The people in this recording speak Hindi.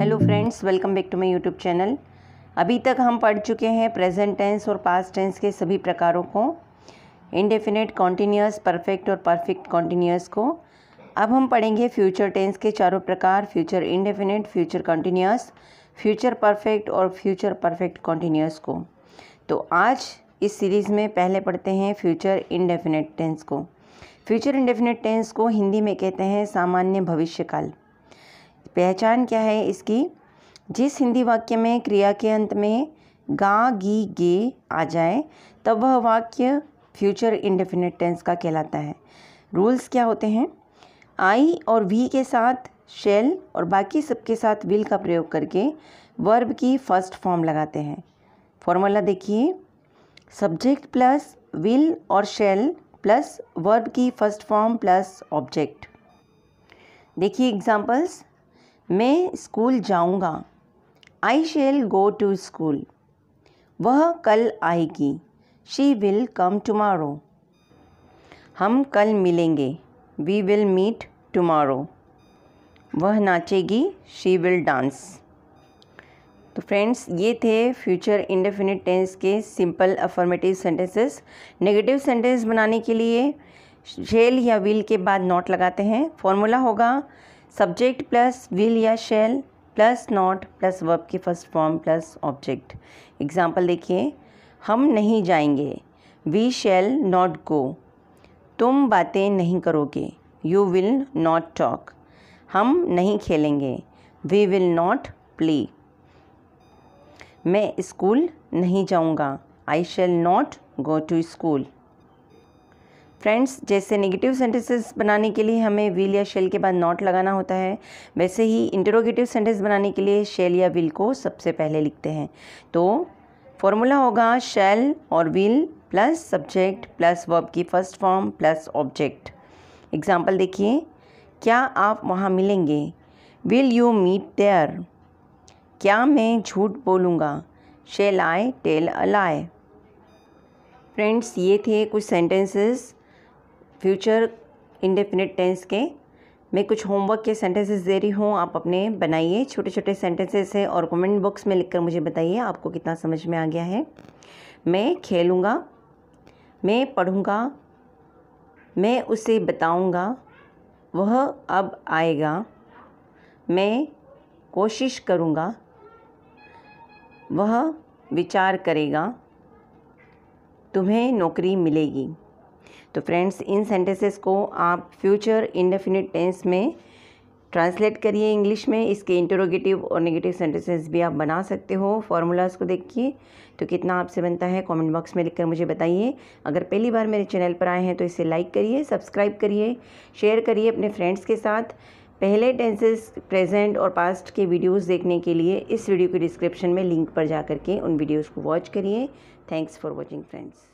hello friends welcome back to my YouTube channel अभी तक हम पढ़ चुके हैं प्रेजेंट टेंस और पास्ट टेंस के सभी प्रकारों को इनडेफिनेट कॉन्टीन्यूस परफेक्ट और परफेक्ट कॉन्टीन्यूस को अब हम पढ़ेंगे फ्यूचर टेंस के चारों प्रकार future indefinite future continuous future perfect और फ्यूचर परफेक्ट कॉन्टीन्यूस को तो आज इस सीरीज़ में पहले पढ़ते हैं फ्यूचर इनडेफिनेट टेंस को फ्यूचर इंडेफिनेट टेंस को हिंदी में कहते हैं सामान्य भविष्यकाल पहचान क्या है इसकी जिस हिंदी वाक्य में क्रिया के अंत में गा गी गे आ जाए तब वह वाक्य फ्यूचर इंडेफिनेट टेंस का कहलाता है रूल्स क्या होते हैं आई और वी के साथ शेल और बाकी सबके साथ विल का प्रयोग करके वर्ब की फर्स्ट फॉर्म लगाते हैं फॉर्मूला देखिए सब्जेक्ट प्लस विल और शेल प्लस वर्ब की फर्स्ट फॉर्म प्लस ऑब्जेक्ट देखिए एग्जांपल्स मैं स्कूल जाऊँगा I shall go to school वह कल आएगी शी विल कम टुमारो हम कल मिलेंगे वी विल मीट टुमारो वह नाचेगी शी विल डांस तो फ्रेंड्स ये थे फ्यूचर इंडेफिनिट टेंस के simple affirmative sentences negative sentence बनाने के लिए शेल या विल के बाद नॉट लगाते हैं फॉर्मूला होगा सब्जेक्ट प्लस विल या shall plus not plus verb की first form plus object example देखिए हम नहीं जाएंगे वी शेल नॉट गो तुम बातें नहीं करोगे यू विल नॉट टॉक हम नहीं खेलेंगे वी विल नॉट प्ले मैं स्कूल नहीं जाऊंगा I shall not go to school friends जैसे नेगेटिव सेंटेंसेस बनाने के लिए हमें विल या शेल के बाद नॉट लगाना होता है वैसे ही इंटरोगेटिव सेंटेंस बनाने के लिए शेल या विल को सबसे पहले लिखते हैं तो फॉर्मूला होगा शेल और will plus subject plus verb की first form plus object example देखिए क्या आप वहाँ मिलेंगे विल यू मीट देयर क्या मैं झूठ बोलूँगा शेल आए टेल अ लाए फ्रेंड्स ये थे कुछ सेंटेंसेस फ्यूचर इंडेफिनिट टेंस के मैं कुछ होमवर्क के सेंटेंसेस दे रही हूँ आप अपने बनाइए छोटे छोटे सेंटेंसेस हैं और कमेंट बॉक्स में लिखकर मुझे बताइए आपको कितना समझ में आ गया है मैं खेलूँगा मैं पढ़ूँगा मैं उसे बताऊँगा वह अब आएगा मैं कोशिश करूँगा वह विचार करेगा तुम्हें नौकरी मिलेगी तो फ्रेंड्स इन सेंटेंसेस को आप फ्यूचर इंडेफिनिट टेंस में ट्रांसलेट करिए इंग्लिश में इसके इंटरोगेटिव और नेगेटिव सेंटेंसेस भी आप बना सकते हो फार्मूलाज को देखिए तो कितना आपसे बनता है कमेंट बॉक्स में लिखकर मुझे बताइए अगर पहली बार मेरे चैनल पर आए हैं तो इसे लाइक करिए सब्सक्राइब करिए शेयर करिए अपने फ्रेंड्स के साथ पहले टेंसेस प्रेजेंट और पास्ट के वीडियोज़ देखने के लिए इस वीडियो के डिस्क्रिप्शन में लिंक पर जा करके उन वीडियोज़ को वॉच करिए थैंक्स फॉर वॉचिंग फ्रेंड्स